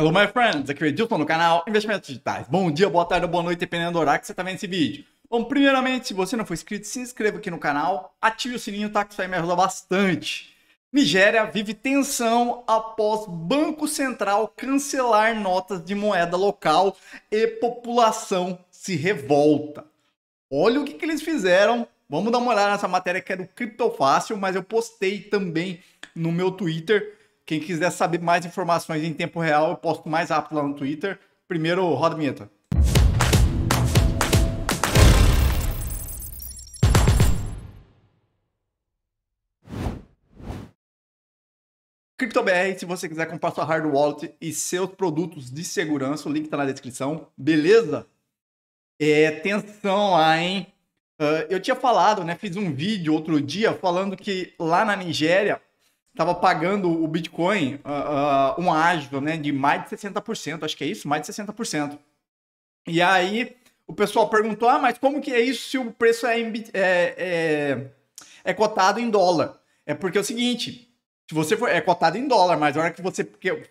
Hello, my friends! Aqui é o Edilson no canal Investimentos Digitais. Bom dia, boa tarde boa noite, dependendo do horário que você está vendo esse vídeo. Bom, primeiramente, se você não for inscrito, se inscreva aqui no canal, ative o sininho, tá? Que isso aí me ajuda bastante. Nigéria vive tensão após Banco Central cancelar notas de moeda local e população se revolta. Olha o que, que eles fizeram. Vamos dar uma olhada nessa matéria que é do Criptofácil, mas eu postei também no meu Twitter quem quiser saber mais informações em tempo real, eu posto mais rápido lá no Twitter. Primeiro, roda a vinheta. CryptoBR, se você quiser comprar sua hard wallet e seus produtos de segurança, o link está na descrição, beleza? É, atenção, lá, hein? Uh, eu tinha falado, né? Fiz um vídeo outro dia falando que lá na Nigéria estava pagando o Bitcoin uh, uh, um ágio né, de mais de 60%, acho que é isso, mais de 60%. E aí o pessoal perguntou, ah, mas como que é isso se o preço é, em, é, é, é cotado em dólar? É porque é o seguinte, se você for, é cotado em dólar, mas na hora que você, porque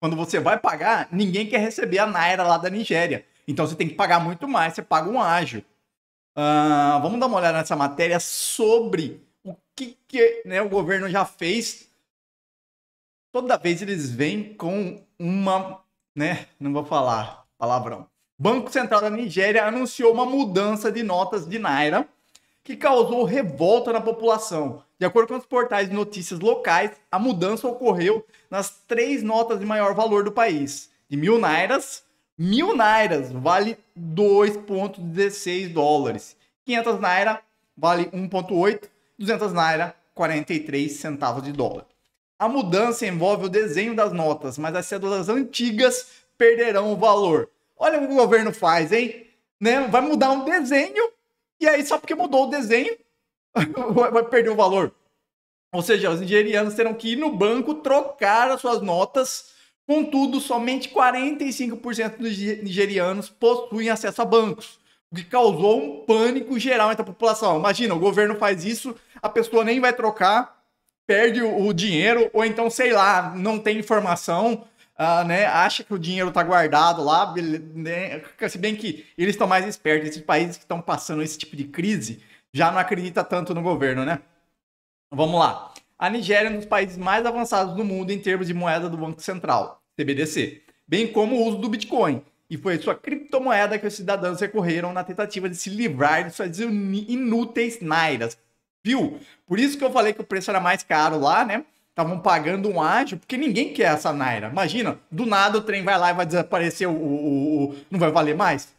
quando você vai pagar, ninguém quer receber a Naira lá da Nigéria. Então você tem que pagar muito mais, você paga um ágio. Uh, ah, vamos dar uma olhada nessa matéria sobre o que, que né, o governo já fez. Toda vez eles vêm com uma, né, não vou falar palavrão. Banco Central da Nigéria anunciou uma mudança de notas de naira que causou revolta na população. De acordo com os portais de notícias locais, a mudança ocorreu nas três notas de maior valor do país: de mil nairas, mil nairas vale 2,16 dólares, 500 naira vale 1,8 200 naira, 43 centavos de dólar. A mudança envolve o desenho das notas, mas as cédulas antigas perderão o valor. Olha o que o governo faz, hein? Né? Vai mudar um desenho e aí só porque mudou o desenho vai perder o valor. Ou seja, os nigerianos terão que ir no banco trocar as suas notas. Contudo, somente 45% dos nigerianos possuem acesso a bancos que causou um pânico geral entre a população. Imagina, o governo faz isso, a pessoa nem vai trocar, perde o, o dinheiro, ou então, sei lá, não tem informação, uh, né? Acha que o dinheiro tá guardado lá, né? se bem que eles estão mais espertos, esses países que estão passando esse tipo de crise já não acredita tanto no governo, né? Vamos lá. A Nigéria é um dos países mais avançados do mundo em termos de moeda do Banco Central, CBDC, bem como o uso do Bitcoin. E foi sua criptomoeda que os cidadãos recorreram na tentativa de se livrar de suas inúteis nairas. Viu? Por isso que eu falei que o preço era mais caro lá, né? Estavam pagando um ágio, porque ninguém quer essa naira. Imagina, do nada o trem vai lá e vai desaparecer, o, o, o, não vai valer mais.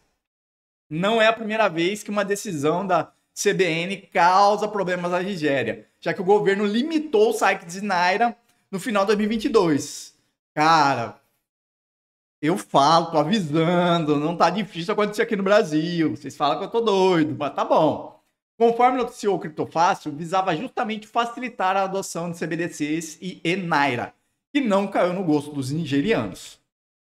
Não é a primeira vez que uma decisão da CBN causa problemas à Nigéria, já que o governo limitou o saque de naira no final de 2022. Cara, eu falo, tô avisando, não tá difícil acontecer aqui no Brasil. Vocês falam que eu tô doido, mas tá bom. Conforme noticiou o Criptofácil, visava justamente facilitar a adoção de CBDCs e Enaira, que não caiu no gosto dos nigerianos.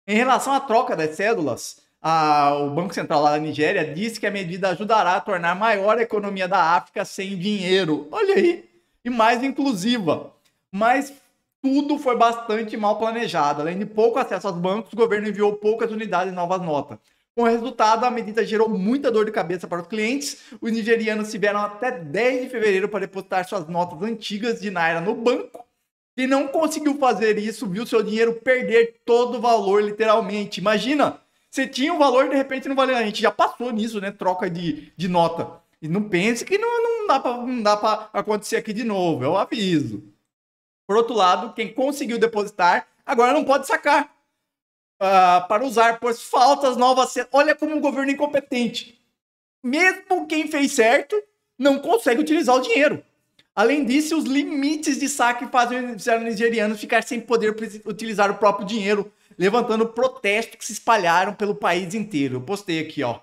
Em relação à troca das cédulas, a, o Banco Central lá da Nigéria disse que a medida ajudará a tornar maior a economia da África sem dinheiro. Olha aí! E mais inclusiva. Mas tudo foi bastante mal planejado. Além de pouco acesso aos bancos, o governo enviou poucas unidades novas notas. Com o resultado, a medida gerou muita dor de cabeça para os clientes. Os nigerianos tiveram até 10 de fevereiro para depositar suas notas antigas de Naira no banco. Quem não conseguiu fazer isso viu seu dinheiro perder todo o valor, literalmente. Imagina, você tinha um valor e de repente não valeu. A gente já passou nisso, né? Troca de, de nota. E não pense que não, não dá para acontecer aqui de novo, É o aviso. Por outro lado, quem conseguiu depositar agora não pode sacar uh, para usar, pois faltas novas. Olha como um governo incompetente. Mesmo quem fez certo não consegue utilizar o dinheiro. Além disso, os limites de saque fazem os nigerianos ficar sem poder utilizar o próprio dinheiro, levantando protestos que se espalharam pelo país inteiro. Eu postei aqui, ó.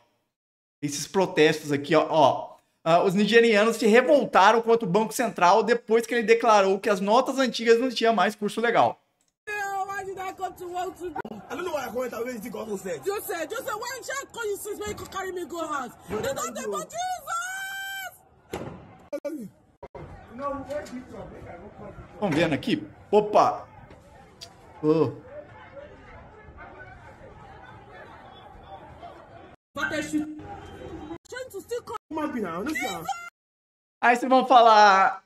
Esses protestos aqui, ó, ó Uh, os nigerianos se revoltaram contra o Banco Central depois que ele declarou que as notas antigas não tinham mais curso legal. Vamos vendo aqui. Opa! Oh might Aí vocês vão falar.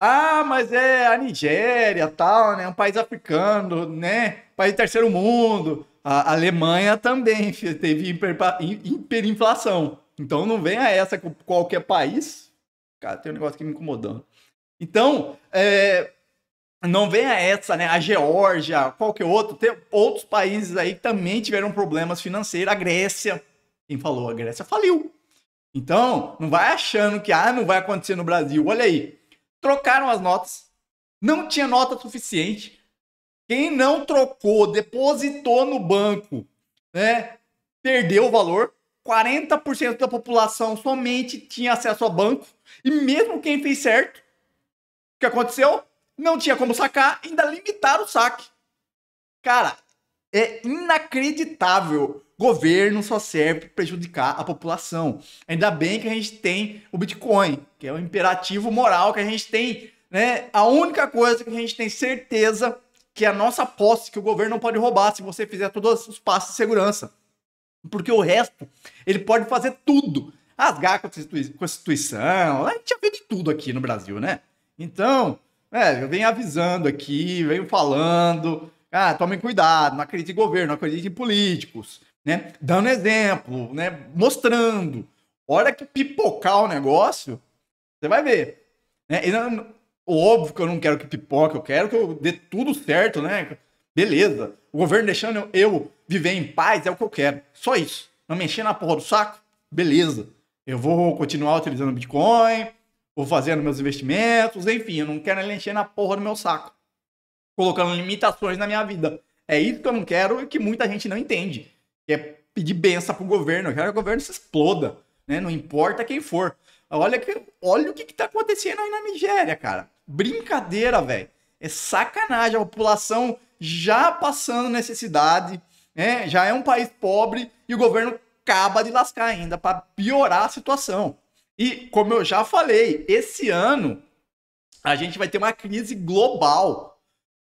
Ah, mas é a Nigéria, tal, né? Um país africano, né? País terceiro mundo. A Alemanha também teve hiperinflação. Então não venha essa com qualquer país. Cara, tem um negócio aqui me incomodando. Então, é, não venha essa, né? A Geórgia, qualquer outro. Tem outros países aí que também tiveram problemas financeiros. A Grécia, quem falou? A Grécia faliu. Então, não vai achando que ah, não vai acontecer no Brasil. Olha aí. Trocaram as notas. Não tinha nota suficiente. Quem não trocou, depositou no banco, né? Perdeu o valor. 40% da população somente tinha acesso a banco. E mesmo quem fez certo, o que aconteceu? Não tinha como sacar, ainda limitaram o saque. Cara, é inacreditável. Governo só serve para prejudicar a população. Ainda bem que a gente tem o Bitcoin, que é um imperativo moral que a gente tem, né? A única coisa que a gente tem certeza que é a nossa posse, que o governo não pode roubar se você fizer todos os passos de segurança. Porque o resto, ele pode fazer tudo. Rasgar a Constituição, a gente já viu de tudo aqui no Brasil, né? Então, é, eu venho avisando aqui, venho falando, ah, tomem cuidado, não acredite em governo, não acredite em políticos, né? Dando exemplo, né? Mostrando. Hora que pipocar o negócio, você vai ver. Né? E não, óbvio que eu não quero que pipoque, eu quero que eu dê tudo certo, né? Beleza. O governo deixando eu viver em paz é o que eu quero. Só isso. Não me encher na porra do saco? Beleza. Eu vou continuar utilizando Bitcoin, vou fazendo meus investimentos, enfim, eu não quero ele encher na porra do meu saco colocando limitações na minha vida. É isso que eu não quero e que muita gente não entende. Que é pedir benção pro governo. Eu quero que o governo se exploda, né? Não importa quem for. Olha, que, olha o que, que tá acontecendo aí na Nigéria, cara. Brincadeira, velho. É sacanagem. A população já passando necessidade, né? Já é um país pobre e o governo acaba de lascar ainda para piorar a situação. E como eu já falei, esse ano a gente vai ter uma crise global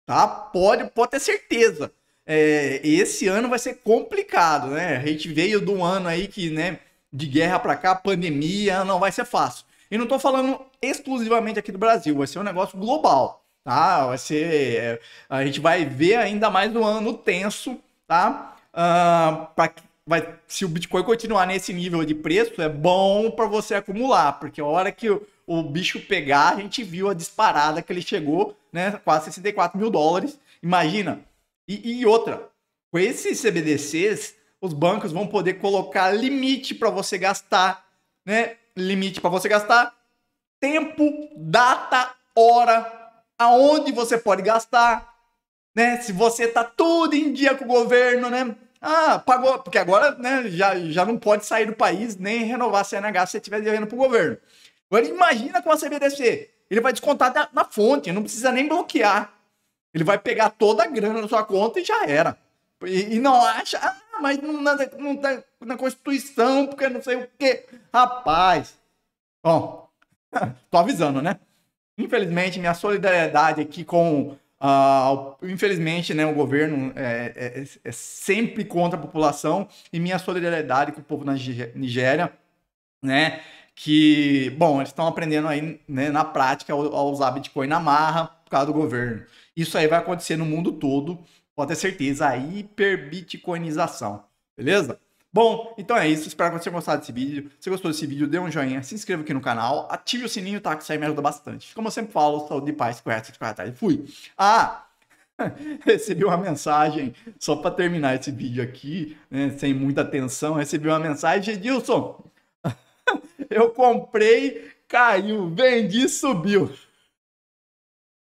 tá? Pode, pode ter certeza. É, esse ano vai ser complicado, né? A gente veio de um ano aí que, né, de guerra para cá, pandemia, não vai ser fácil. E não tô falando exclusivamente aqui do Brasil, vai ser um negócio global, tá? Vai ser, é, a gente vai ver ainda mais um ano tenso, tá? Uh, ah, para vai, se o Bitcoin continuar nesse nível de preço, é bom para você acumular, porque a hora que o, o, bicho pegar, a gente viu a disparada que ele chegou, né? Quase 64 mil dólares. Imagina. E, e outra, com esses CBDCs, os bancos vão poder colocar limite para você gastar, né? Limite para você gastar tempo, data, hora, aonde você pode gastar, né? Se você tá tudo em dia com o governo, né? Ah, pagou, porque agora né, já, já não pode sair do país nem renovar a CNH se você estiver devendo para o governo. Agora imagina com a CBDC. Ele vai descontar da, na fonte, não precisa nem bloquear. Ele vai pegar toda a grana na sua conta e já era. E, e não acha, ah, mas não, não, não tá na Constituição, porque não sei o quê. Rapaz. Bom, tô avisando, né? Infelizmente, minha solidariedade aqui com ah, infelizmente, né, o governo é, é, é, é, sempre contra a população e minha solidariedade com o povo na Nigéria, né? Que, bom, eles estão aprendendo aí né, na prática a usar Bitcoin na marra por causa do governo. Isso aí vai acontecer no mundo todo, pode ter certeza, a hiperbitcoinização, beleza? Bom, então é isso. Espero que você tenha gostado desse vídeo. Se gostou desse vídeo, dê um joinha, se inscreva aqui no canal, ative o sininho, tá? Que isso aí me ajuda bastante. Como eu sempre falo, saúde e paz, correto, de tarde. Fui. Ah! recebi uma mensagem, só para terminar esse vídeo aqui, né, sem muita atenção, recebi uma mensagem, Edilson, eu comprei, caiu, vendi, subiu.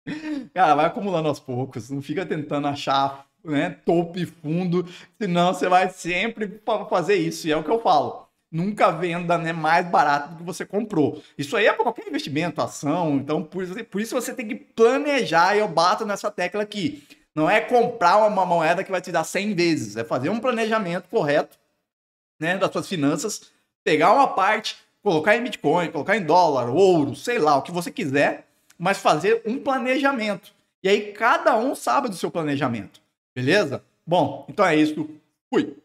Cara, vai acumulando aos poucos, não fica tentando achar né, topo e fundo, senão você vai sempre fazer isso. E é o que eu falo. Nunca venda né, mais barato do que você comprou. Isso aí é para qualquer investimento, ação. Então, por, por isso você tem que planejar. E eu bato nessa tecla aqui. Não é comprar uma moeda que vai te dar 100 vezes. É fazer um planejamento correto né, das suas finanças, pegar uma parte, colocar em Bitcoin, colocar em dólar, ouro, sei lá, o que você quiser, mas fazer um planejamento. E aí cada um sabe do seu planejamento. Beleza? Bom, então é isso. Fui!